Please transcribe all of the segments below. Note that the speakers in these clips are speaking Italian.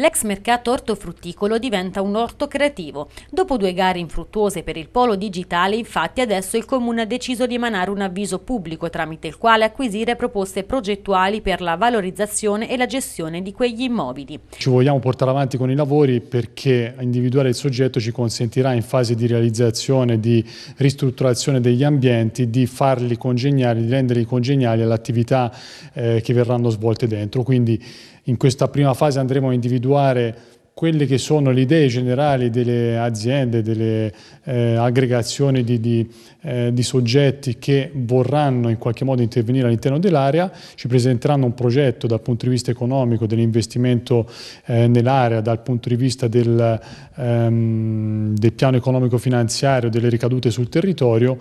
L'ex mercato ortofrutticolo diventa un orto creativo. Dopo due gare infruttuose per il polo digitale, infatti adesso il Comune ha deciso di emanare un avviso pubblico tramite il quale acquisire proposte progettuali per la valorizzazione e la gestione di quegli immobili. Ci vogliamo portare avanti con i lavori perché individuare il soggetto ci consentirà in fase di realizzazione, di ristrutturazione degli ambienti, di farli congegnali, di renderli congeniali all'attività eh, che verranno svolte dentro. Quindi in questa prima fase andremo a individuare quelle che sono le idee generali delle aziende, delle eh, aggregazioni di, di, eh, di, soggetti che vorranno in qualche modo intervenire all'interno dell'area, ci presenteranno un progetto dal punto di vista economico dell'investimento eh, nell'area, dal punto di vista del, ehm, del piano economico finanziario, delle ricadute sul territorio,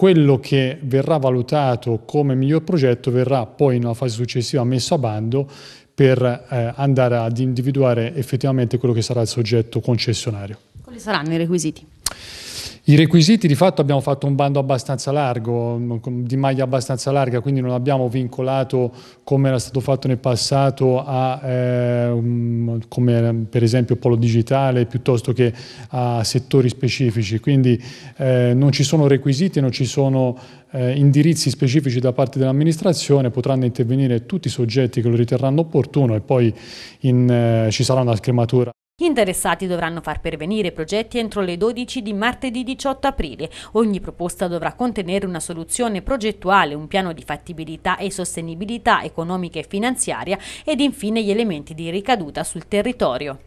quello che verrà valutato come miglior progetto verrà poi nella fase successiva messo a bando per eh, andare ad individuare effettivamente quello che sarà il soggetto concessionario. Quali saranno i requisiti? I requisiti di fatto abbiamo fatto un bando abbastanza largo, mm, di maglia abbastanza larga, quindi non abbiamo vincolato come era stato fatto nel passato a, eh, come per esempio polo digitale piuttosto che a settori specifici, quindi eh, non ci sono requisiti, non ci sono eh, indirizzi specifici da parte dell'amministrazione, potranno intervenire tutti i soggetti che lo riterranno opportuno e poi in, eh, ci sarà una scrematura. Gli interessati dovranno far pervenire progetti entro le 12 di martedì 18 aprile. Ogni proposta dovrà contenere una soluzione progettuale, un piano di fattibilità e sostenibilità economica e finanziaria ed infine gli elementi di ricaduta sul territorio.